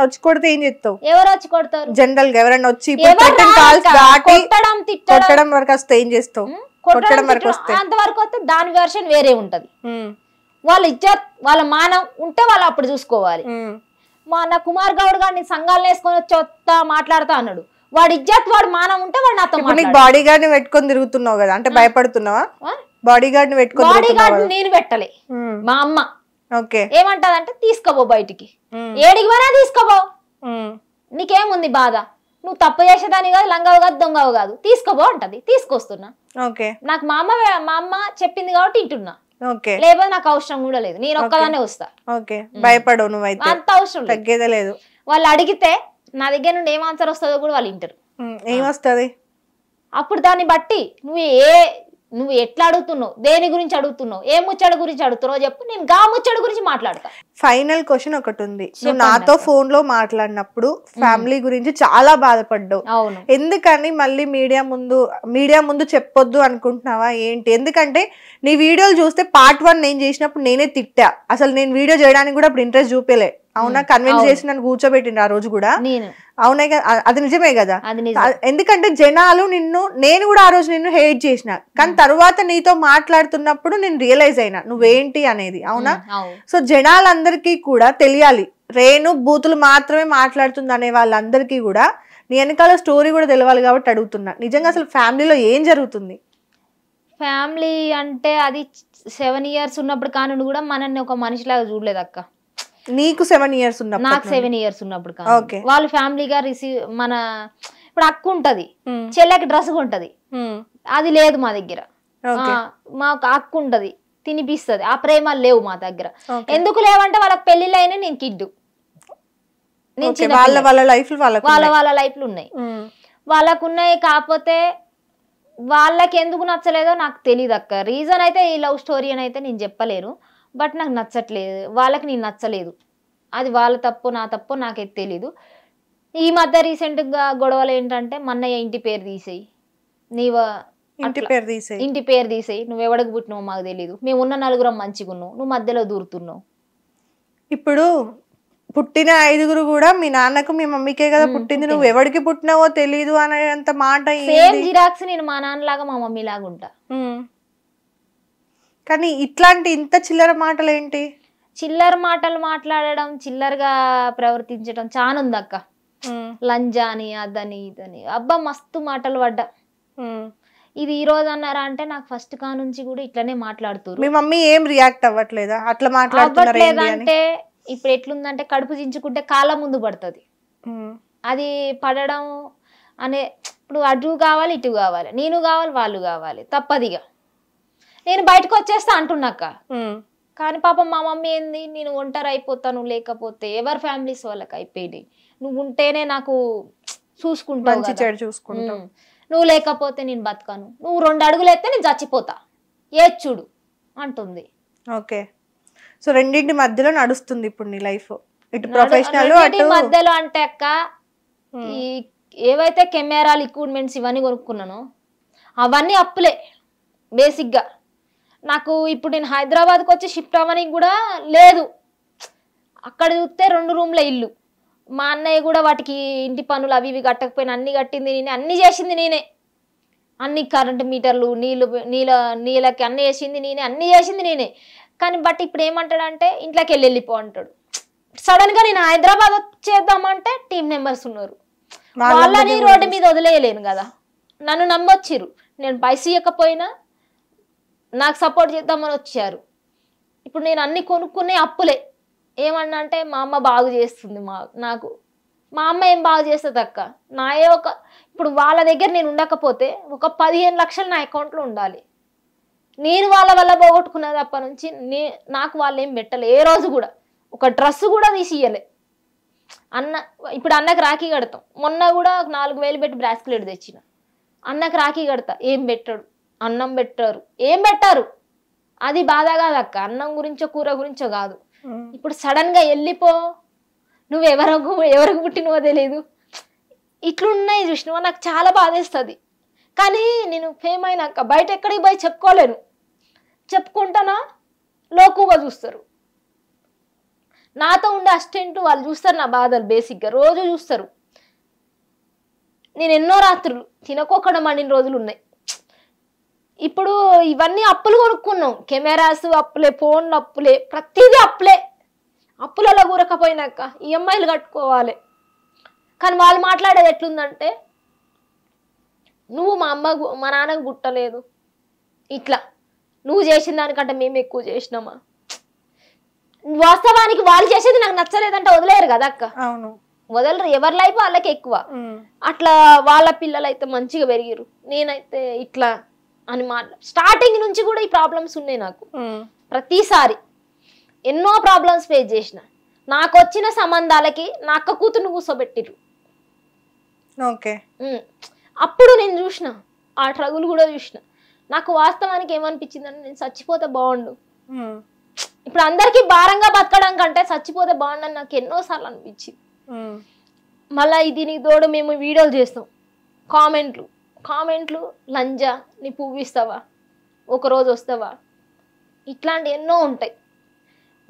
ఎవరన్నా వచ్చి కొడితే ఏం చెప్తావు ఎవరు వచ్చి కొడతారు జనరల్ గా ఎవరైనా వచ్చి కొట్టడం వరకు వస్తే ఏం చేస్తావు కొట్టడం వరకు వస్తే అంతవరకు వస్తే దాని వెర్షన్ వేరే ఉంటది వాళ్ళ ఇజ్జత్ వాళ్ళ మానం ఉంటే వాళ్ళు అప్పుడు చూసుకోవాలి మా నా కుమార్ గౌడ్ గారిని సంఘాలు వేసుకొని వచ్చి వస్తా మాట్లాడతా అన్నాడు వాడి ఇజ్జత్ వాడు మానం ఉంటే వాడు నాతో బాడీ గార్డ్ పెట్టుకొని తిరుగుతున్నావు కదా అంటే భయపడుతున్నావా బాడీ గార్డ్ పెట్టుకొని బాడీ గార్డ్ నేను పెట్టలే మా అమ్మ ఏమంటదంటే తీసుకోబో బయటికి ఏడికి పోయినా తీసుకోబో నీకేముంది బాధ నువ్వు తప్పు చేసేదాని కాదు లంగవు కాదు దొంగవు కాదు తీసుకోబో అంటది తీసుకొస్తున్నా నాకు మా అమ్మ మా అమ్మ చెప్పింది కాబట్టి ఇంటున్నా లేకపోతే నాకు అవసరం కూడా లేదు నేను ఒక్కదానే వస్తా భయపడవు నువ్వు అంత అవసరం లేదు వాళ్ళు అడిగితే నా దగ్గర నుండి ఏం ఆన్సర్ వస్తుందో కూడా వాళ్ళు ఇంటారు ఏమొస్తుంది అప్పుడు దాన్ని బట్టి నువ్వు ఏ నువ్వు ఎట్లా అడుగుతున్నావు దేని గురించి అడుగుతున్నావు ఏ ముచ్చడి గురించి అడుగుతున్నావు చెప్పు నేను గా ముచ్చడి గురించి మాట్లాడతా ఫైనల్ క్వశ్చన్ ఒకటి ఉంది నువ్వు నాతో ఫోన్ లో మాట్లాడినప్పుడు ఫ్యామిలీ గురించి చాలా బాధపడ్డావు అవును ఎందుకని మళ్ళీ మీడియా ముందు మీడియా ముందు చెప్పొద్దు అనుకుంటున్నావా ఏంటి ఎందుకంటే నీ వీడియోలు చూస్తే పార్ట్ వన్ నేను చేసినప్పుడు నేనే తిట్టా అసలు నేను వీడియో చేయడానికి కూడా ఇప్పుడు ఇంట్రెస్ట్ చూపేలే అవునా కన్విన్స్ చేసి నన్ను కూర్చోబెట్టిండు ఆ రోజు కూడా అవునా అది నిజమే కదా ఎందుకంటే జనాలు నిన్ను నేను కూడా ఆ రోజు నిన్ను హేట్ చేసిన కానీ తర్వాత నీతో మాట్లాడుతున్నప్పుడు నేను రియలైజ్ అయినా నువ్వేంటి అనేది అవునా సో జనాలందరికీ కూడా తెలియాలి రేణు బూతులు మాత్రమే మాట్లాడుతుంది అనే వాళ్ళందరికీ కూడా నీ వెనకాల స్టోరీ కూడా తెలియాలి కాబట్టి అడుగుతున్నా నిజంగా అసలు ఫ్యామిలీలో ఏం జరుగుతుంది ఫ్యామిలీ అంటే అది సెవెన్ ఇయర్స్ ఉన్నప్పుడు కానీ కూడా మనల్ని ఒక మనిషిలాగా చూడలేదు అక్క నీకు సెవెన్ ఇయర్స్ ఉన్నప్పుడు నాకు సెవెన్ ఇయర్స్ ఉన్నప్పుడు వాళ్ళ వాళ్ళు ఫ్యామిలీగా రిసీవ్ మన ఇప్పుడు అక్కు ఉంటది hmm. చెల్లెకి డ్రెస్ ఉంటది hmm. అది లేదు మా దగ్గర మాకు అక్కు ఉంటది తినిపిస్తుంది ఆ ప్రేమ లేవు మా దగ్గర ఎందుకు లేవంటే వాళ్ళకి పెళ్లిళ్ళు అయినా నేను కిడ్డు వాళ్ళ వాళ్ళ లైఫ్ వాళ్ళ వాళ్ళ లైఫ్లు ఉన్నాయి hmm. కాకపోతే వాళ్ళకి ఎందుకు నచ్చలేదో నాకు తెలియదు అక్క రీజన్ అయితే ఈ లవ్ స్టోరీ అని అయితే నేను చెప్పలేను బట్ నాకు నచ్చట్లేదు వాళ్ళకి నేను నచ్చలేదు అది వాళ్ళ తప్పు నా తప్పు నాకైతే తెలీదు ఈ మధ్య రీసెంట్గా గొడవలు ఏంటంటే మన్నయ్య ఇంటి పేరు తీసేయి నీవ ఇంటి పేరు తీసేయి ఇంటి పేరు తీసేయి నువ్వు ఎవడకు పుట్టినావు మాకు తెలియదు మేము ఉన్న నలుగురం మంచిగా ఉన్నావు నువ్వు మధ్యలో దూరుతున్నావు ఇప్పుడు పుట్టిన ఐదుగురు కూడా మీ నాన్నకు మీ మమ్మీకే కదా పుట్టింది నువ్వు ఎవరికి పుట్టినావో తెలియదు అనేంత మాట సేమ్ జిరాక్స్ నేను మా నాన్నలాగా మా మమ్మీ లాగా ఉంటా కానీ ఇట్లాంటి ఇంత చిల్లర మాటలు ఏంటి చిల్లర మాటలు మాట్లాడడం చిల్లరగా ప్రవర్తించడం చాలా ఉంది అక్క లంజా అని అదని ఇదని అబ్బా మస్తు మాటలు పడ్డా ఇది ఈ రోజు అన్నారా అంటే నాకు ఫస్ట్ కా నుంచి కూడా ఇట్లనే మాట్లాడుతారు మీ మమ్మీ ఏం రియాక్ట్ అవ్వట్లేదా అట్లా మాట్లాడుతున్నారు అంటే ఇప్పుడు ఎట్లుందంటే కడుపు దించుకుంటే కాలం ముందు పడుతుంది అది పడడం అనే ఇప్పుడు అటు కావాలి ఇటు కావాలి నేను కావాలి వాళ్ళు కావాలి తప్పదిగా నేను బయటకు వచ్చేస్తా అంటున్నాక కానీ పాపం మా మమ్మీ ఏంది నేను ఒంటరి అయిపోతాను లేకపోతే ఎవరి ఫ్యామిలీస్ వాళ్ళకి అయిపోయినాయి నువ్వు ఉంటేనే నాకు చూసుకుంటావు చూసుకుంటా నువ్వు లేకపోతే నేను బతకను నువ్వు రెండు అడుగులు అయితే నేను చచ్చిపోతా ఏ చూడు అంటుంది ఓకే సో రెండింటి మధ్యలో నడుస్తుంది ఇప్పుడు నీ లైఫ్ ఇటు ప్రొఫెషనల్ మధ్యలో అంటే అక్క ఈ ఏవైతే కెమెరాలు ఎక్విప్మెంట్స్ ఇవన్నీ కొనుక్కున్నానో అవన్నీ అప్పులే బేసిక్గా నాకు ఇప్పుడు నేను హైదరాబాద్కి వచ్చి షిఫ్ట్ అవ్వడానికి కూడా లేదు అక్కడ చూస్తే రెండు రూమ్ల ఇల్లు మా అన్నయ్య కూడా వాటికి ఇంటి పనులు అవి ఇవి కట్టకపోయినా అన్నీ కట్టింది నేనే అన్నీ చేసింది నేనే అన్ని కరెంటు మీటర్లు నీళ్ళు నీళ్ళ నీళ్ళకి అన్నీ చేసింది నేనే అన్నీ చేసింది నేనే కానీ బట్ ఇప్పుడు ఏమంటాడంటే ఇంట్లోకి వెళ్ళి వెళ్ళిపో అంటాడు సడన్గా నేను హైదరాబాద్ వచ్చేద్దామంటే టీం మెంబర్స్ ఉన్నారు వాళ్ళని రోడ్డు మీద వదిలేయలేను కదా నన్ను నమ్మొచ్చిరు నేను పైసీ ఇవ్వకపోయినా నాకు సపోర్ట్ చేద్దామని వచ్చారు ఇప్పుడు నేను అన్ని కొనుక్కునే అప్పులే ఏమన్నా అంటే మా అమ్మ బాగు చేస్తుంది మా నాకు మా అమ్మ ఏం బాగు చేస్తుంది అక్క నాయే ఒక ఇప్పుడు వాళ్ళ దగ్గర నేను ఉండకపోతే ఒక పదిహేను లక్షలు నా అకౌంట్లో ఉండాలి నేను వాళ్ళ వల్ల పోగొట్టుకున్నది అప్పటి నుంచి నే నాకు వాళ్ళు ఏం పెట్టలే ఏ రోజు కూడా ఒక డ్రెస్ కూడా తీసియలే అన్న ఇప్పుడు అన్నకు రాఖీ కడతాం మొన్న కూడా నాలుగు వేలు పెట్టి బ్రాస్లెట్ తెచ్చిన అన్నకు రాఖీ కడతా ఏం పెట్టాడు అన్నం పెట్టారు ఏం పెట్టారు అది బాధ కాదక్క అన్నం గురించో కూర గురించో కాదు ఇప్పుడు సడన్ గా వెళ్ళిపో నువ్వు ఎవరకు ఎవరికి పుట్టినవో తెలియదు ఇట్లున్నాయి చూసినవా నాకు చాలా బాధేస్తుంది కానీ నేను ఫేమ్ అయినాక బయట ఎక్కడికి పోయి చెప్పుకోలేను చెప్పుకుంటానా లోకుగా చూస్తారు నాతో ఉండే అసిస్టెంట్ వాళ్ళు చూస్తారు నా బాధలు బేసిక్గా రోజు చూస్తారు నేను ఎన్నో రాత్రులు తినకోకుండా మండిన రోజులు ఉన్నాయి ఇప్పుడు ఇవన్నీ అప్పులు కొనుక్కున్నాం కెమెరాస్ అప్పులే ఫోన్లు అప్పులే ప్రతిదీ అప్పులే అప్పులలో కూరకపోయినాక ఈఎంఐలు కట్టుకోవాలి కానీ వాళ్ళు మాట్లాడేది ఎట్లుందంటే నువ్వు మా అమ్మ మా నాన్నకు గుట్టలేదు ఇట్లా నువ్వు చేసిన దానికంటే మేము ఎక్కువ చేసినామా వాస్తవానికి వాళ్ళు చేసేది నాకు నచ్చలేదంటే వదిలేరు కదా అక్క అవును వదలరు ఎవరి లైఫ్ వాళ్ళకి ఎక్కువ అట్లా వాళ్ళ పిల్లలు అయితే మంచిగా పెరిగిరు నేనైతే ఇట్లా అని మా స్టార్టింగ్ నుంచి కూడా ఈ ప్రాబ్లమ్స్ ఉన్నాయి నాకు ప్రతిసారి ఎన్నో ప్రాబ్లమ్స్ ఫేస్ చేసిన నాకు వచ్చిన సంబంధాలకి నా అక్క కూతురు కూర్చోబెట్టిరు ఓకే అప్పుడు నేను చూసిన ఆ ట్రగులు కూడా చూసిన నాకు వాస్తవానికి ఏమనిపించింది అని నేను చచ్చిపోతే బాగుండు ఇప్పుడు అందరికీ భారంగా బతకడం కంటే చచ్చిపోతే బాగుండు అని నాకు ఎన్నోసార్లు అనిపించింది మళ్ళీ దీనికి తోడు మేము వీడియోలు చేస్తాం కామెంట్లు కామెంట్లు లంజ నీ పువ్వు ఇస్తావా ఒకరోజు వస్తావా ఇట్లాంటి ఎన్నో ఉంటాయి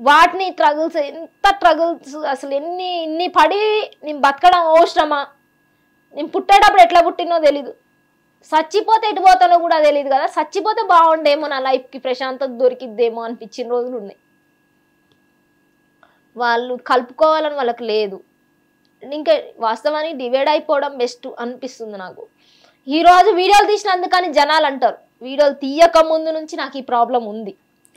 వాటిని ట్రగుల్స్ ఎంత ట్రగుల్స్ అసలు ఎన్ని ఇన్ని పడి నేను బతకడం అవసరమా నేను పుట్టేటప్పుడు ఎట్లా పుట్టినో తెలీదు చచ్చిపోతే ఎటు పోతానో కూడా తెలియదు కదా చచ్చిపోతే బాగుండేమో నా లైఫ్కి ప్రశాంతత దొరికిద్దేమో అనిపించిన రోజులు ఉన్నాయి వాళ్ళు కలుపుకోవాలని వాళ్ళకి లేదు ఇంకా వాస్తవానికి డివైడ్ అయిపోవడం బెస్ట్ అనిపిస్తుంది నాకు ఈ రోజు వీడియోలు తీసినందుకని జనాలు అంటారు వీడియోలు తీయక ముందు నుంచి నాకు ఈ ప్రాబ్లం ఉంది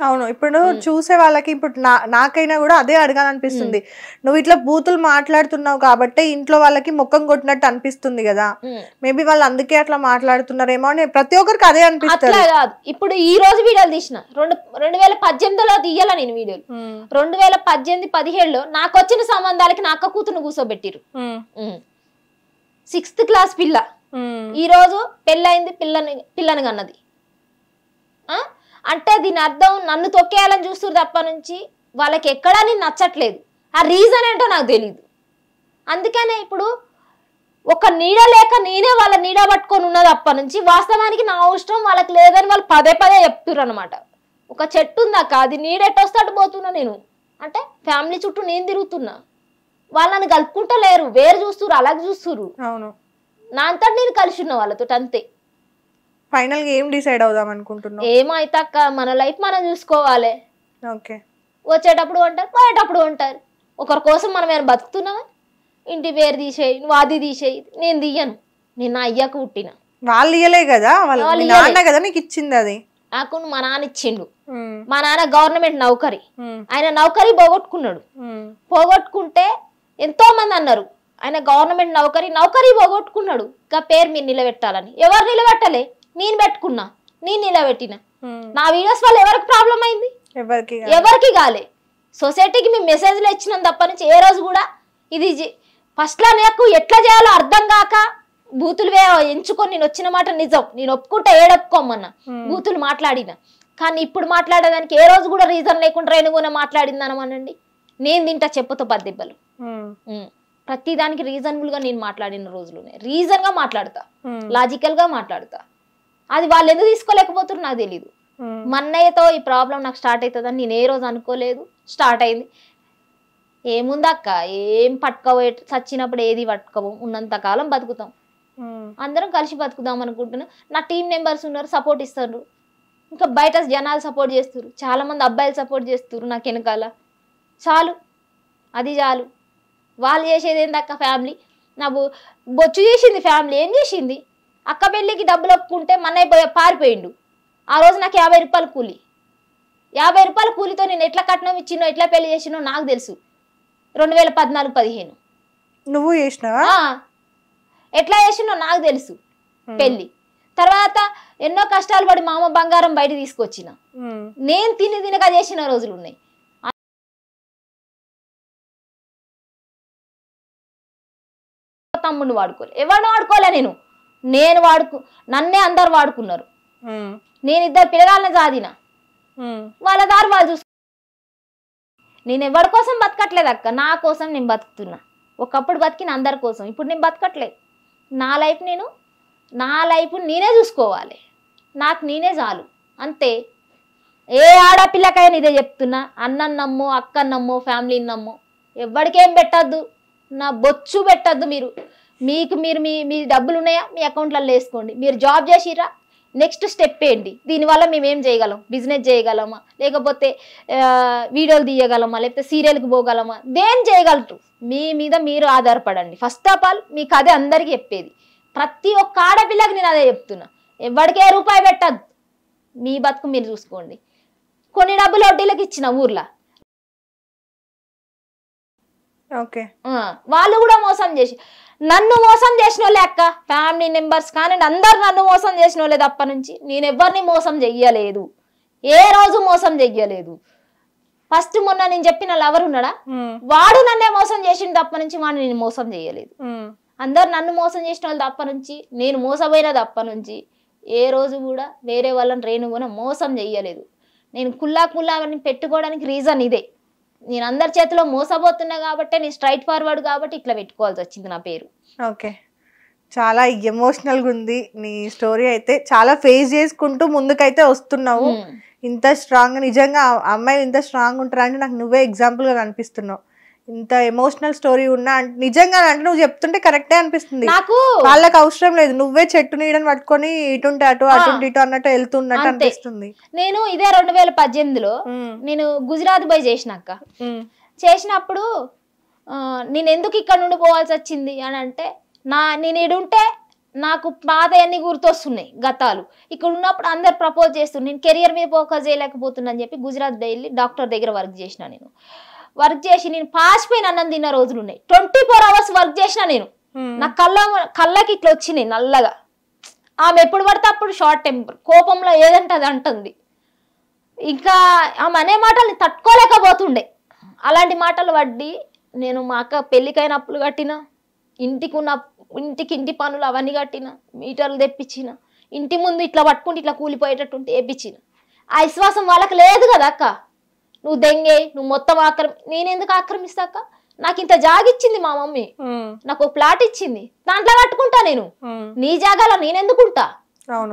అవును ఇప్పుడు చూసే వాళ్ళకి ఇప్పుడు నా నాకైనా కూడా అదే అడగాలనిపిస్తుంది నువ్వు ఇట్లా బూతులు మాట్లాడుతున్నావు కాబట్టి ఇంట్లో వాళ్ళకి ముఖం కొట్టినట్టు అనిపిస్తుంది కదా మేబీ వాళ్ళు అందుకే అట్లా మాట్లాడుతున్నారేమో అని ప్రతి ఒక్కరికి అదే అనిపిస్తుంది ఇప్పుడు ఈ రోజు వీడియోలు తీసిన రెండు రెండు వేల పద్దెనిమిదిలో తీయాల నేను వీడియోలు రెండు వేల పద్దెనిమిది పదిహేడులో నాకు వచ్చిన సంబంధాలకి నా అక్క కూతురు కూర్చోబెట్టిరు సిక్స్త్ క్లాస్ పిల్ల ఈ రోజు పెళ్ళైంది పిల్లని పిల్లని కన్నది అంటే దీని అర్థం నన్ను తొక్కేయాలని చూస్తారు తప్ప నుంచి వాళ్ళకి ఎక్కడా నేను నచ్చట్లేదు ఆ రీజన్ ఏంటో నాకు తెలియదు అందుకనే ఇప్పుడు ఒక నీడ లేక నేనే వాళ్ళ నీడ పట్టుకొని ఉన్నది అప్ప నుంచి వాస్తవానికి నా అవసరం వాళ్ళకి లేదని వాళ్ళు పదే పదే చెప్తున్నారు అనమాట ఒక చెట్టు ఉందాక అది నీడెట్టొస్తే అటు పోతున్నా నేను అంటే ఫ్యామిలీ చుట్టూ నేను తిరుగుతున్నా వాళ్ళని కలుపుకుంటలేరు వేరు చూస్తురు అలాగే చూస్తురు అవును నా అంతటి నేను కలిసి ఉన్న వాళ్ళతో అంతే ఫైనల్ గా ఏం డిసైడ్ అవుదాం అనుకుంటున్నా ఏమైతే మన లైఫ్ మనం చూసుకోవాలి ఓకే వచ్చేటప్పుడు ఉంటారు పోయేటప్పుడు ఉంటారు ఒకరి కోసం మనం ఏమైనా బతుకుతున్నావా ఇంటి పేరు తీసేయి నువ్వు అది తీసేయి నేను తీయను నేను అయ్యాక పుట్టిన వాళ్ళు ఇయ్యలే కదా వాళ్ళు కదా నీకు ఇచ్చింది అది నాకు మా నాన్న ఇచ్చిండు hmm. మా నాన్న గవర్నమెంట్ నౌకరి hmm. ఆయన నౌకరి పోగొట్టుకున్నాడు hmm. పోగొట్టుకుంటే ఎంతో మంది అన్నారు ఆయన గవర్నమెంట్ నౌకరి నౌకరి పోగొట్టుకున్నాడు ఇంకా పేరు మీరు నిలబెట్టాలని ఎవరు నిలబెట్టలే నేను పెట్టుకున్నా నేను నిలబెట్టిన నా వీడియోస్ వల్ల ఎవరికి ప్రాబ్లం అయింది ఎవరికి కాలే సొసైటీకి మేము మెసేజ్లు ఇచ్చినాం తప్ప నుంచి ఏ రోజు కూడా ఇది ఫస్ట్లో నాకు ఎట్లా చేయాలో అర్థం కాక బూతులు ఎంచుకొని నేను వచ్చిన మాట నిజం నేను ఒప్పుకుంటే ఏడొప్పుకోమన్నా బూతులు మాట్లాడిన కానీ ఇప్పుడు మాట్లాడేదానికి ఏ రోజు కూడా రీజన్ లేకుండా రేణుగున మాట్లాడిందనమానండి నేను తింటా చెప్పుతో పద్దెబ్బలు ప్రతిదానికి గా నేను మాట్లాడిన రోజులునే గా మాట్లాడతా లాజికల్గా hmm. మాట్లాడతా అది వాళ్ళు ఎందుకు తీసుకోలేకపోతున్నారు నాకు తెలియదు hmm. మన్నయ్యతో ఈ ప్రాబ్లం నాకు స్టార్ట్ అవుతుందని నేను ఏ రోజు అనుకోలేదు స్టార్ట్ అయింది ఏముందక్క ఏం పట్టుకోవే చచ్చినప్పుడు ఏది పట్టుకో ఉన్నంత కాలం బతుకుతాం hmm. అందరం కలిసి బతుకుదాం అనుకుంటున్నాను నా టీం మెంబర్స్ ఉన్నారు సపోర్ట్ ఇస్తారు ఇంకా బయట జనాలు సపోర్ట్ చేస్తారు చాలామంది అబ్బాయిలు సపోర్ట్ చేస్తారు నాకు వెనకాల చాలు అది చాలు వాళ్ళు చేసేది అక్క ఫ్యామిలీ నా బొచ్చు చేసింది ఫ్యామిలీ ఏం చేసింది అక్క పెళ్ళికి డబ్బులు ఒప్పుకుంటే అయిపోయే పారిపోయిండు ఆ రోజు నాకు యాభై రూపాయలు కూలి యాభై రూపాయల కూలితో నేను ఎట్లా కట్నం ఇచ్చినో ఎట్లా పెళ్లి చేసినో నాకు తెలుసు రెండు వేల పద్నాలుగు పదిహేను నువ్వు చేసినావా ఎట్లా చేసినో నాకు తెలుసు పెళ్ళి తర్వాత ఎన్నో కష్టాలు పడి మా అమ్మ బంగారం బయట తీసుకొచ్చిన నేను తిని తినగా చేసిన రోజులు ఉన్నాయి తమ్ముడిని వాడుకోలే ఎవరిని వాడుకోలే నేను నేను వాడుకు నన్నే అందరు వాడుకున్నారు నేను ఇద్దరు పిల్లగాళ్ళని సాదిన వాళ్ళ దారి వాళ్ళు నేను ఎవరి కోసం బతకట్లేదు అక్క నా కోసం నేను బతుకుతున్నా ఒకప్పుడు బతికిన అందరి కోసం ఇప్పుడు నేను బతకట్లేదు నా లైఫ్ నేను నా లైఫ్ నేనే చూసుకోవాలి నాకు నేనే చాలు అంతే ఏ ఆడపిల్లకైనా ఇదే చెప్తున్నా అన్నం నమ్ము అక్క ఫ్యామిలీని నమ్ము ఎవరికేం పెట్టద్దు నా బొచ్చు పెట్టద్దు మీరు మీకు మీరు మీ మీ డబ్బులు ఉన్నాయా మీ అకౌంట్లలో వేసుకోండి మీరు జాబ్ చేసిరా నెక్స్ట్ స్టెప్ ఏంటి దీనివల్ల మేము ఏం చేయగలం బిజినెస్ చేయగలమా లేకపోతే వీడియోలు తీయగలమా లేకపోతే సీరియల్కి పోగలమా దేని చేయగలరు మీ మీద మీరు ఆధారపడండి ఫస్ట్ ఆఫ్ ఆల్ మీకు అదే అందరికీ చెప్పేది ప్రతి ఒక్క ఆడపిల్లకి నేను అదే చెప్తున్నా ఎవరికే రూపాయి పెట్టద్దు మీ బతుకు మీరు చూసుకోండి కొన్ని డబ్బులు వడ్డీలకు ఇచ్చిన ఊర్లో వాళ్ళు కూడా మోసం చేసి నన్ను మోసం చేసిన వాళ్ళే అక్క ఫ్యామిలీ మెంబర్స్ కానీ అందరు నన్ను మోసం చేసిన వాళ్ళే తప్ప నుంచి నేను ఎవరిని మోసం చెయ్యలేదు ఏ రోజు మోసం చెయ్యలేదు ఫస్ట్ మొన్న నేను చెప్పిన లవర్ ఉన్నాడా వాడు నన్నే మోసం చేసిన తప్ప నుంచి వాడిని నేను మోసం చేయలేదు అందరు నన్ను మోసం చేసిన వాళ్ళు తప్ప నుంచి నేను మోసపోయిన తప్ప నుంచి ఏ రోజు కూడా వేరే వాళ్ళని రేణుగున మోసం చెయ్యలేదు నేను కుల్లా కుల్లా అవన్నీ పెట్టుకోవడానికి రీజన్ ఇదే నేను అందరి చేతిలో మోసపోతున్నా కాబట్టి నేను స్ట్రైట్ ఫార్వర్డ్ కాబట్టి ఇట్లా పెట్టుకోవాల్సి వచ్చింది నా పేరు ఓకే చాలా ఎమోషనల్గా ఉంది నీ స్టోరీ అయితే చాలా ఫేస్ చేసుకుంటూ ముందుకైతే వస్తున్నావు ఇంత స్ట్రాంగ్ నిజంగా అమ్మాయిలు ఇంత స్ట్రాంగ్ ఉంటారంటే నాకు నువ్వే ఎగ్జాంపుల్గా కనిపిస్తున్నావు ఇంత ఎమోషనల్ స్టోరీ ఉన్నా నిజంగా అంటే నువ్వు చెప్తుంటే కరెక్టే అనిపిస్తుంది నాకు వాళ్ళకి అవసరం లేదు నువ్వే చెట్టు నీడని పట్టుకొని ఇటుంటే అటు అటు ఇటు అన్నట్టు వెళ్తున్నట్టు అనిపిస్తుంది నేను ఇదే రెండు వేల పద్దెనిమిదిలో నేను గుజరాత్ బై చేసినాక చేసినప్పుడు నేను ఎందుకు ఇక్కడ నుండి పోవాల్సి వచ్చింది అని అంటే నా నేను ఇడుంటే నాకు అన్ని గుర్తొస్తున్నాయి గతాలు ఇక్కడ ఉన్నప్పుడు అందరు ప్రపోజ్ చేస్తున్నారు నేను కెరియర్ మీద ఫోకస్ చేయలేకపోతున్నా అని చెప్పి గుజరాత్ వెళ్ళి డాక్టర్ దగ్గర వర్క్ చేసిన నేను వర్క్ చేసి నేను పాసిపోయిన అన్నం తిన్న రోజులు ఉన్నాయి ట్వంటీ ఫోర్ అవర్స్ వర్క్ చేసిన నేను నా కళ్ళ కళ్ళకి ఇట్లా వచ్చినాయి నల్లగా ఆమె ఎప్పుడు పడితే అప్పుడు షార్ట్ టెంపర్ కోపంలో ఏదంటే అది అంటుంది ఇంకా ఆమె అనే మాటలు తట్టుకోలేకపోతుండే అలాంటి మాటలు పడ్డి నేను మా అక్క పెళ్ళికైన అప్పులు కట్టిన ఇంటికి ఉన్న ఇంటికి ఇంటి పనులు అవన్నీ కట్టిన మీటర్లు తెప్పించిన ఇంటి ముందు ఇట్లా పట్టుకుంటే ఇట్లా కూలిపోయేటట్టు ఉంటే ఆ విశ్వాసం వాళ్ళకి లేదు కదా అక్క నువ్వు దెంగే నువ్వు మొత్తం ఆక్రమి నేనెందుకు ఆక్రమిస్తాక నాకు ఇంత జాగిచ్చింది మా మమ్మీ నాకు ప్లాట్ ఇచ్చింది దాంట్లో కట్టుకుంటా నేను నీ జాగాలో నేనెందుకుంటా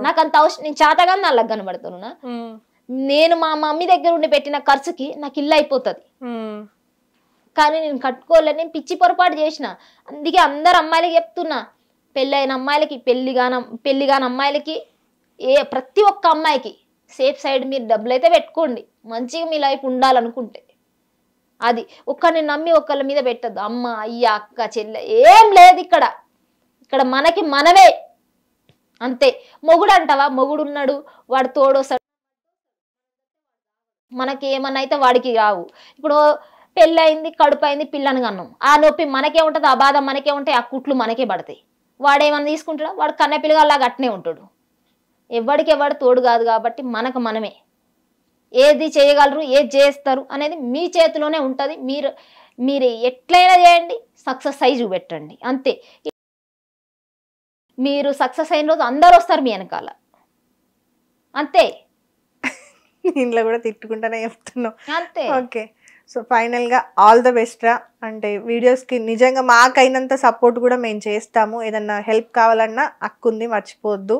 నాకు అంత అవసరం నేను నా నాళ్ళకి కనబడుతున్నా నేను మా మమ్మీ దగ్గర ఉండి పెట్టిన ఖర్చుకి నాకు ఇల్లు అయిపోతుంది కానీ నేను కట్టుకోలేని నేను పిచ్చి పొరపాటు చేసిన అందుకే అందరు అమ్మాయిలకి చెప్తున్నా పెళ్ళైన అమ్మాయిలకి పెళ్లి కాని పెళ్లి కాని అమ్మాయిలకి ఏ ప్రతి ఒక్క అమ్మాయికి సేఫ్ సైడ్ మీరు డబ్బులు అయితే పెట్టుకోండి మంచిగా మీ లైఫ్ ఉండాలనుకుంటే అది ఒక్కరిని నమ్మి ఒకళ్ళ మీద పెట్టద్దు అమ్మ అయ్య అక్క చెల్లె ఏం లేదు ఇక్కడ ఇక్కడ మనకి మనమే అంతే మొగుడు అంటావా మొగుడు ఉన్నాడు వాడు తోడోసాడు మనకి ఏమన్నా అయితే వాడికి రావు ఇప్పుడు పెళ్ళయింది కడుపు అయింది పిల్లని కన్నాం ఆ నొప్పి మనకే ఉంటుంది ఆ బాధ మనకే ఉంటాయి ఆ కుట్లు మనకే పడతాయి వాడేమన్నా తీసుకుంటాడు వాడు కన్నె పిల్లగా అలాగ అట్నే ఉంటాడు ఎవడికి ఎవడు తోడు కాదు కాబట్టి మనకు మనమే ఏది చేయగలరు ఏది చేస్తారు అనేది మీ చేతిలోనే ఉంటుంది మీరు మీరు ఎట్లయినా చేయండి సక్సెస్ అయి చూపెట్టండి అంతే మీరు సక్సెస్ అయిన రోజు అందరు వస్తారు మీ వెనకాల అంతే ఇంట్లో కూడా తిట్టుకుంటానే చెప్తున్నావు అంతే ఓకే సో ఫైనల్గా ఆల్ ద బెస్ట్ రా అంటే వీడియోస్కి నిజంగా మాకైనంత సపోర్ట్ కూడా మేము చేస్తాము ఏదన్నా హెల్ప్ కావాలన్నా అక్కుంది మర్చిపోవద్దు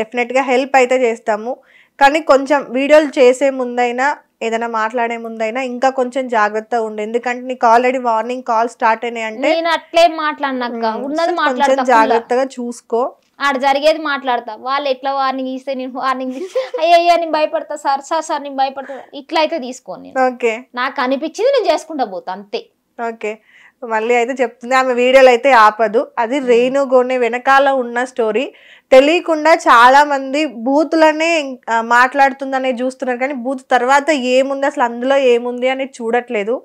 డెఫినెట్గా హెల్ప్ అయితే చేస్తాము కానీ కొంచెం వీడియోలు చేసే ముందైనా ఏదైనా మాట్లాడే ముందైనా ఇంకా కొంచెం జాగ్రత్త ఉండే ఎందుకంటే నీకు ఆల్రెడీ వార్నింగ్ కాల్ స్టార్ట్ అయినాయి అంటే నేను అట్లే మాట్లాడినాక ఉన్నది కొంచెం జాగ్రత్తగా చూసుకో ఆడ జరిగేది మాట్లాడతా వాళ్ళు ఎట్లా వార్నింగ్ ఇస్తే నేను వార్నింగ్ అయ్యా నేను భయపడతా సార్ సార్ సార్ నేను భయపడతా ఇట్లా అయితే తీసుకోను ఓకే నాకు అనిపించింది నేను చేసుకుంటా పోతా అంతే ఓకే మళ్ళీ అయితే చెప్తుంది ఆమె వీడియోలు అయితే ఆపదు అది రేణుగోని వెనకాల ఉన్న స్టోరీ తెలియకుండా చాలా మంది బూత్లనే మాట్లాడుతుందనే చూస్తున్నారు కానీ బూత్ తర్వాత ఏముంది అసలు అందులో ఏముంది అనేది చూడట్లేదు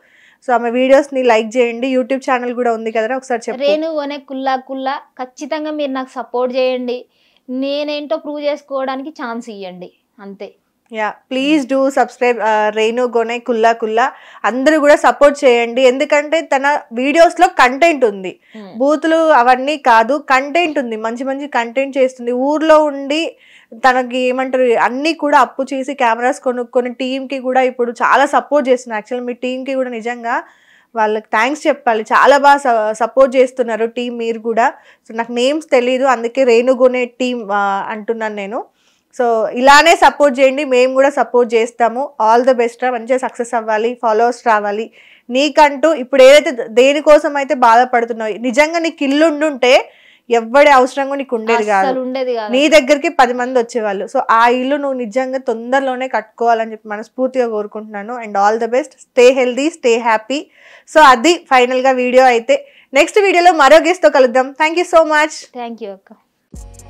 సో ఆమె వీడియోస్ ని లైక్ చేయండి యూట్యూబ్ ఛానల్ కూడా ఉంది కదా ఒకసారి రేణుగోనే కుల్లా కుల్లా ఖచ్చితంగా మీరు నాకు సపోర్ట్ చేయండి నేనేంటో ప్రూవ్ చేసుకోవడానికి ఛాన్స్ ఇవ్వండి అంతే yeah please do subscribe Renu గొనే కుల్లా కుల్లా అందరూ కూడా సపోర్ట్ చేయండి ఎందుకంటే తన వీడియోస్ లో కంటెంట్ ఉంది hmm. బూతులు అవన్నీ కాదు కంటెంట్ ఉంది మంచి మంచి కంటెంట్ చేస్తుంది ఊర్లో ఉండి తనకి ఏమంటారు అన్నీ కూడా అప్పు చేసి కెమెరాస్ కొనుక్కొని టీంకి కూడా ఇప్పుడు చాలా సపోర్ట్ చేస్తున్నారు యాక్చువల్ మీ టీంకి కూడా నిజంగా వాళ్ళకి థ్యాంక్స్ చెప్పాలి చాలా బాగా సపోర్ట్ చేస్తున్నారు టీం మీరు కూడా సో నాకు నేమ్స్ తెలీదు అందుకే రేణుగొనే టీం uh, అంటున్నాను నేను సో ఇలానే సపోర్ట్ చేయండి మేము కూడా సపోర్ట్ చేస్తాము ఆల్ ద బెస్ట్ మంచిగా సక్సెస్ అవ్వాలి ఫాలోవర్స్ రావాలి నీకంటూ ఇప్పుడు ఏదైతే దేనికోసం అయితే బాధపడుతున్నావు నిజంగా నీకు ఇల్లు ఉండుంటే ఎవడి అవసరంగా నీకు ఉండేది కాదు నీ దగ్గరికి పది మంది వచ్చేవాళ్ళు సో ఆ ఇల్లు నువ్వు నిజంగా తొందరలోనే కట్టుకోవాలని చెప్పి మనస్ఫూర్తిగా కోరుకుంటున్నాను and all the best stay healthy stay happy so అది ఫైనల్గా వీడియో అయితే నెక్స్ట్ వీడియోలో మరో గెస్ట్తో కలుద్దాం థ్యాంక్ సో మచ్ థ్యాంక్ అక్క